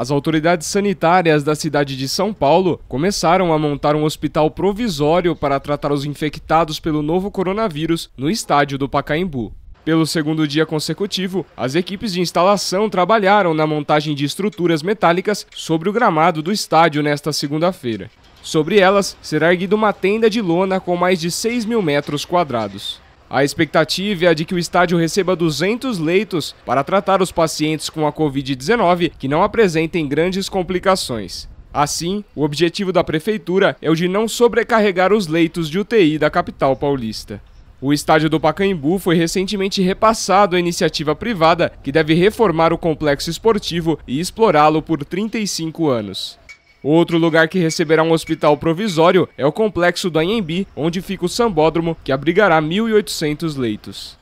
as autoridades sanitárias da cidade de São Paulo começaram a montar um hospital provisório para tratar os infectados pelo novo coronavírus no estádio do Pacaembu. Pelo segundo dia consecutivo, as equipes de instalação trabalharam na montagem de estruturas metálicas sobre o gramado do estádio nesta segunda-feira. Sobre elas, será erguida uma tenda de lona com mais de 6 mil metros quadrados. A expectativa é de que o estádio receba 200 leitos para tratar os pacientes com a Covid-19 que não apresentem grandes complicações. Assim, o objetivo da prefeitura é o de não sobrecarregar os leitos de UTI da capital paulista. O estádio do Pacaembu foi recentemente repassado à iniciativa privada, que deve reformar o complexo esportivo e explorá-lo por 35 anos. Outro lugar que receberá um hospital provisório é o complexo do Anhembi, onde fica o sambódromo, que abrigará 1.800 leitos.